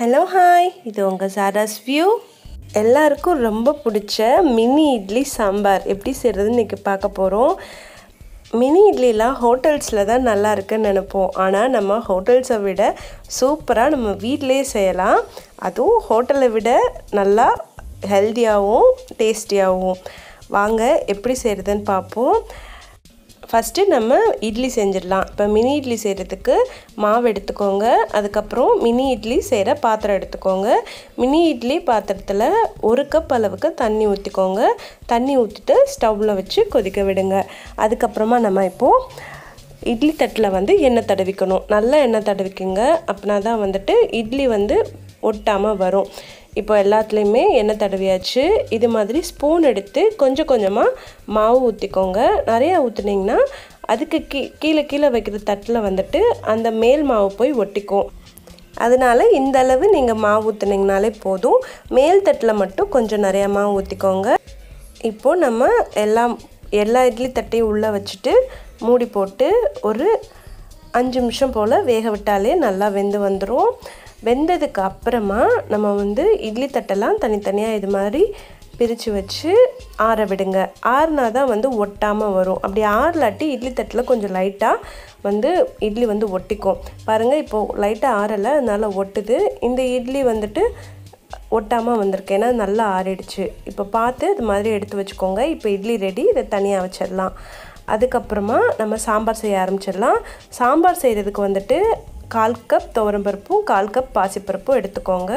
hello hi இது உங்கள் சாராஸ் view எல்லாருக்கும் ரொம்ப பிடிச்ச மினி இட்லி சாம்பார் எப்படி செய்கிறதுன்னு இன்றைக்கி பார்க்க போகிறோம் மினி இட்லிலாம் ஹோட்டல்ஸில் தான் நல்லா இருக்குன்னு நினப்போம் ஆனால் நம்ம ஹோட்டல்ஸை விட சூப்பராக நம்ம வீட்டிலேயே செய்யலாம் அதுவும் ஹோட்டலை விட நல்லா ஹெல்த்தியாகவும் டேஸ்டியாகவும் வாங்க எப்படி செய்கிறதுன்னு பார்ப்போம் ஃபஸ்ட்டு நம்ம இட்லி செஞ்சிடலாம் இப்போ மினி இட்லி செய்கிறதுக்கு மாவு எடுத்துக்கோங்க அதுக்கப்புறம் மினி இட்லி செய்கிற பாத்திரம் எடுத்துக்கோங்க மினி இட்லி பாத்திரத்தில் ஒரு கப் அளவுக்கு தண்ணி ஊற்றிக்கோங்க தண்ணி ஊற்றிட்டு ஸ்டவ்வில் வச்சு கொதிக்க விடுங்க அதுக்கப்புறமா நம்ம இப்போது இட்லி தட்டில் வந்து எண்ணெய் தடவிக்கணும் நல்லா எண்ணெய் தடவிக்குங்க அப்படின்னா தான் வந்துட்டு இட்லி வந்து ஒட்டாமல் வரும் இப்போ எல்லாத்துலேயுமே எண்ணெய் தடவியாச்சு இது மாதிரி ஸ்பூன் எடுத்து கொஞ்சம் கொஞ்சமாக மாவு ஊற்றிக்கோங்க நிறையா ஊற்றுனீங்கன்னா அதுக்கு கீ கீழே கீழே வைக்கிற தட்டில் வந்துட்டு அந்த மேல் மாவு போய் ஒட்டிக்கும் அதனால் இந்த அளவு நீங்கள் மாவு ஊற்றுனீங்கனாலே போதும் மேல் தட்டில் மட்டும் கொஞ்சம் நிறையா மாவு ஊற்றிக்கோங்க இப்போது நம்ம எல்லாம் எல்லா இட்லி தட்டையும் உள்ளே வச்சுட்டு மூடி போட்டு ஒரு அஞ்சு நிமிஷம் போல் வேக விட்டாலே நல்லா வெந்து வந்துடும் வெந்ததுக்கு அப்புறமா நம்ம வந்து இட்லி தட்டெல்லாம் தனித்தனியாக இது மாதிரி பிரித்து வச்சு ஆற விடுங்க ஆறுனா தான் வந்து ஒட்டாமல் வரும் அப்படி ஆறலாட்டி இட்லி தட்டில் கொஞ்சம் லைட்டாக வந்து இட்லி வந்து ஒட்டிக்கும் பாருங்கள் இப்போது லைட்டாக ஆறலை அதனால் ஒட்டுது இந்த இட்லி வந்துட்டு ஒட்டாமல் வந்திருக்கு ஏன்னா நல்லா ஆறிடுச்சு இப்போ பார்த்து இது மாதிரி எடுத்து வச்சுக்கோங்க இப்போ இட்லி ரெடி இதை தனியாக வச்சிடலாம் அதுக்கப்புறமா நம்ம சாம்பார் செய்ய ஆரம்பிச்சிடலாம் சாம்பார் செய்கிறதுக்கு வந்துட்டு கால் கப் துவரம்பருப்பும் கால் கப் பாசிப்பருப்பும் எடுத்துக்கோங்க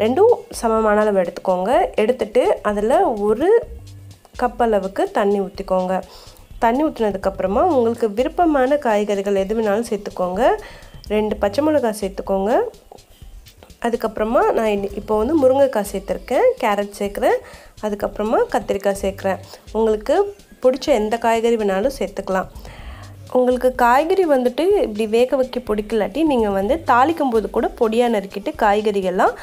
ரெண்டும் சமமான அளவு எடுத்துக்கோங்க எடுத்துட்டு அதில் ஒரு கப் அளவுக்கு தண்ணி ஊற்றிக்கோங்க தண்ணி ஊற்றினதுக்கப்புறமா உங்களுக்கு விருப்பமான காய்கறிகள் எது வேணாலும் சேர்த்துக்கோங்க ரெண்டு பச்சை மிளகாய் சேர்த்துக்கோங்க அதுக்கப்புறமா நான் இப்போ வந்து முருங்கைக்காய் சேர்த்துருக்கேன் கேரட் சேர்க்குறேன் அதுக்கப்புறமா கத்திரிக்காய் சேர்க்குறேன் உங்களுக்கு பிடிச்ச எந்த காய்கறி வேணாலும் சேர்த்துக்கலாம் உங்களுக்கு காய்கறி வந்துட்டு இப்படி வேக வைக்க பிடிக்கலாட்டி நீங்கள் வந்து தாளிக்கும் போது கூட பொடியாக நறுக்கிட்டு காய்கறிகள்லாம்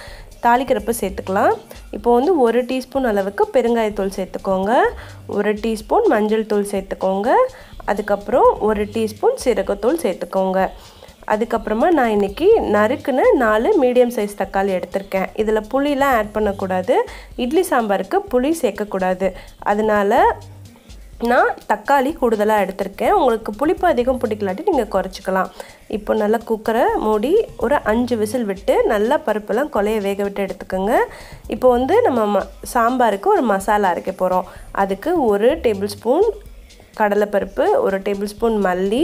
தாளிக்கிறப்ப சேர்த்துக்கலாம் இப்போ வந்து ஒரு டீஸ்பூன் அளவுக்கு பெருங்காயத்தூள் சேர்த்துக்கோங்க ஒரு டீஸ்பூன் மஞ்சள் தூள் சேர்த்துக்கோங்க அதுக்கப்புறம் ஒரு டீஸ்பூன் சீரகத்தூள் சேர்த்துக்கோங்க அதுக்கப்புறமா நான் இன்றைக்கி நறுக்குன்னு நாலு மீடியம் சைஸ் தக்காளி எடுத்திருக்கேன் இதில் புளிலாம் ஆட் பண்ணக்கூடாது இட்லி சாம்பாருக்கு புளி சேர்க்கக்கூடாது அதனால் நான் தக்காளி கூடுதலாக எடுத்திருக்கேன் உங்களுக்கு புளிப்பு அதிகம் பிடிக்கலாட்டி நீங்கள் குறைச்சிக்கலாம் இப்போ நல்லா குக்கரை மூடி ஒரு அஞ்சு விசில் விட்டு நல்லா பருப்பெல்லாம் கொலையை வேக விட்டு எடுத்துக்கோங்க இப்போ வந்து நம்ம ம சாம்பாருக்கு ஒரு மசாலா அரைக்க போகிறோம் அதுக்கு ஒரு டேபிள் ஸ்பூன் கடலைப்பருப்பு ஒரு டேபிள் ஸ்பூன் மல்லி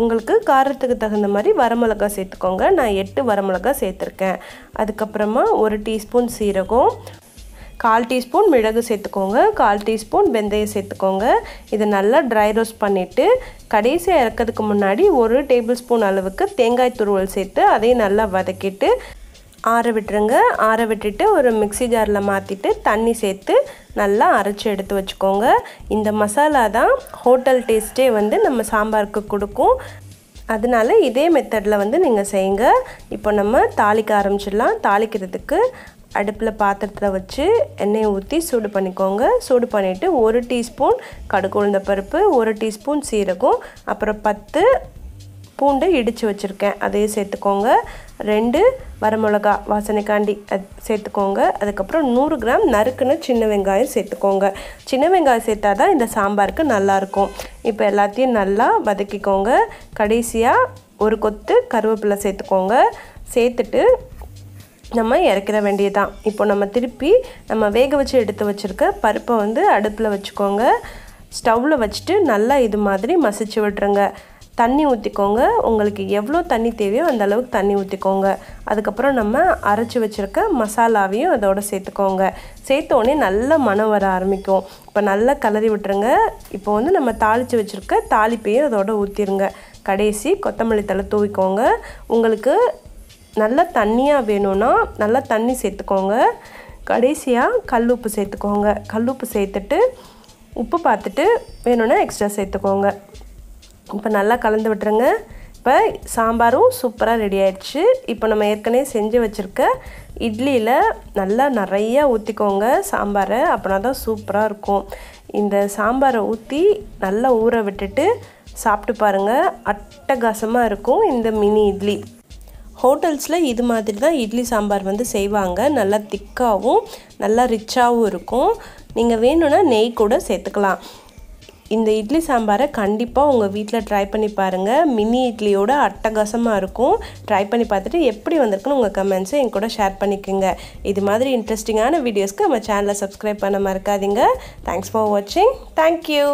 உங்களுக்கு காரத்துக்கு தகுந்த மாதிரி வரமிளகா சேர்த்துக்கோங்க நான் எட்டு வரமிளகா சேர்த்துருக்கேன் அதுக்கப்புறமா ஒரு டீஸ்பூன் சீரகம் கால் டீஸ்பூன் மிளகு சேர்த்துக்கோங்க கால் டீஸ்பூன் வெந்தயம் சேர்த்துக்கோங்க இதை நல்லா ட்ரை ரோஸ்ட் பண்ணிவிட்டு கடைசியாக இறக்கிறதுக்கு முன்னாடி ஒரு டேபிள் ஸ்பூன் அளவுக்கு தேங்காய் துருவல் சேர்த்து அதையும் நல்லா வதக்கிட்டு ஆற விட்டுருங்க ஆற விட்டுட்டு ஒரு மிக்சி ஜாரில் மாற்றிட்டு தண்ணி சேர்த்து நல்லா அரைச்சி எடுத்து வச்சுக்கோங்க இந்த மசாலா தான் ஹோட்டல் டேஸ்ட்டே வந்து நம்ம சாம்பாருக்கு கொடுக்கும் அதனால இதே மெத்தடில் வந்து நீங்கள் செய்யுங்க இப்போ நம்ம தாளிக்க ஆரம்பிச்சிடலாம் தாளிக்கிறதுக்கு அடுப்பில் பாத்திரத்தில் வச்சு எண்ணெயை ஊற்றி சூடு பண்ணிக்கோங்க சூடு பண்ணிவிட்டு ஒரு டீஸ்பூன் உளுந்த பருப்பு ஒரு டீஸ்பூன் சீரகம் அப்புறம் பத்து பூண்டு இடித்து வச்சுருக்கேன் அதையும் சேர்த்துக்கோங்க ரெண்டு வரமிளகா வாசனைக்காண்டி அது சேர்த்துக்கோங்க அதுக்கப்புறம் நூறு கிராம் நறுக்குன்னு சின்ன வெங்காயம் சேர்த்துக்கோங்க சின்ன வெங்காயம் சேர்த்தா தான் இந்த சாம்பாருக்கு நல்லாயிருக்கும் இப்போ எல்லாத்தையும் நல்லா வதக்கிக்கோங்க கடைசியாக ஒரு கொத்து கருவேப்பிலை சேர்த்துக்கோங்க சேர்த்துட்டு நம்ம இறக்கிற வேண்டியதுதான் இப்போ நம்ம திருப்பி நம்ம வேக வச்சு எடுத்து வச்சுருக்க பருப்பை வந்து அடுப்பில் வச்சுக்கோங்க ஸ்டவ்வில் வச்சுட்டு நல்லா இது மாதிரி மசிச்சு விட்டுருங்க தண்ணி ஊற்றிக்கோங்க உங்களுக்கு எவ்வளோ தண்ணி தேவையோ அந்த அளவுக்கு தண்ணி ஊற்றிக்கோங்க அதுக்கப்புறம் நம்ம அரைச்சி வச்சுருக்க மசாலாவையும் அதோடு சேர்த்துக்கோங்க சேர்த்தோடனே நல்லா மனம் வர ஆரம்பிக்கும் இப்போ நல்லா கலரி விட்டுருங்க இப்போ வந்து நம்ம தாளித்து வச்சுருக்க தாளிப்பையும் அதோடு ஊற்றிடுங்க கடைசி கொத்தமல்லி தலை தூவிக்கோங்க உங்களுக்கு நல்லா தண்ணியாக வேணும்னா நல்லா தண்ணி சேர்த்துக்கோங்க கடைசியாக கல் உப்பு சேர்த்துக்கோங்க கல் உப்பு சேர்த்துட்டு உப்பு பார்த்துட்டு வேணும்னா எக்ஸ்ட்ரா சேர்த்துக்கோங்க இப்போ நல்லா கலந்து விட்டுருங்க இப்போ சாம்பாரும் சூப்பராக ரெடி ஆயிடுச்சு இப்போ நம்ம ஏற்கனவே செஞ்சு வச்சுருக்க இட்லியில் நல்லா நிறையா ஊற்றிக்கோங்க சாம்பாரை அப்படின்னா தான் சூப்பராக இருக்கும் இந்த சாம்பாரை ஊற்றி நல்லா ஊற விட்டுட்டு சாப்பிட்டு பாருங்கள் அட்டகாசமாக இருக்கும் இந்த மினி இட்லி ஹோட்டல்ஸில் இது மாதிரி தான் இட்லி சாம்பார் வந்து செய்வாங்க நல்லா திக்காகவும் நல்லா ரிச்சாகவும் இருக்கும் நீங்கள் வேணும்னா நெய் கூட சேர்த்துக்கலாம் இந்த இட்லி சாம்பாரை கண்டிப்பாக உங்கள் வீட்டில் ட்ரை பண்ணி பாருங்கள் மினி இட்லியோட அட்டகாசமாக இருக்கும் ட்ரை பண்ணி பார்த்துட்டு எப்படி வந்திருக்குன்னு உங்கள் கமெண்ட்ஸை என் கூட ஷேர் பண்ணிக்கோங்க இது மாதிரி இன்ட்ரெஸ்டிங்கான வீடியோஸ்க்கு நம்ம சேனலை சப்ஸ்கிரைப் பண்ண மறக்காதீங்க தேங்க்ஸ் ஃபார் வாட்சிங் தேங்க்யூ